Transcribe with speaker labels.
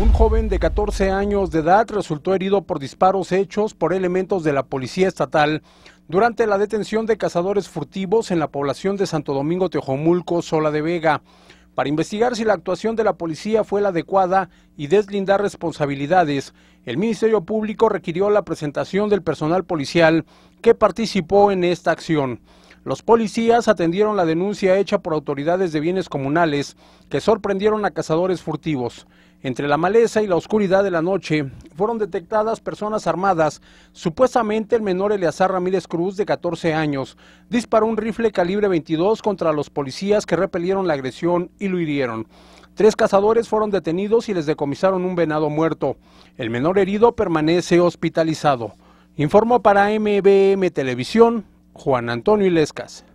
Speaker 1: Un joven de 14 años de edad resultó herido por disparos hechos por elementos de la Policía Estatal durante la detención de cazadores furtivos en la población de Santo Domingo Teojomulco, Sola de Vega, para investigar si la actuación de la policía fue la adecuada y deslindar responsabilidades. El Ministerio Público requirió la presentación del personal policial que participó en esta acción. Los policías atendieron la denuncia hecha por autoridades de bienes comunales que sorprendieron a cazadores furtivos. Entre la maleza y la oscuridad de la noche fueron detectadas personas armadas. Supuestamente el menor Eleazar Ramírez Cruz, de 14 años, disparó un rifle calibre 22 contra los policías que repelieron la agresión y lo hirieron. Tres cazadores fueron detenidos y les decomisaron un venado muerto. El menor herido permanece hospitalizado. Informó para MBM Televisión Juan Antonio Ilescas.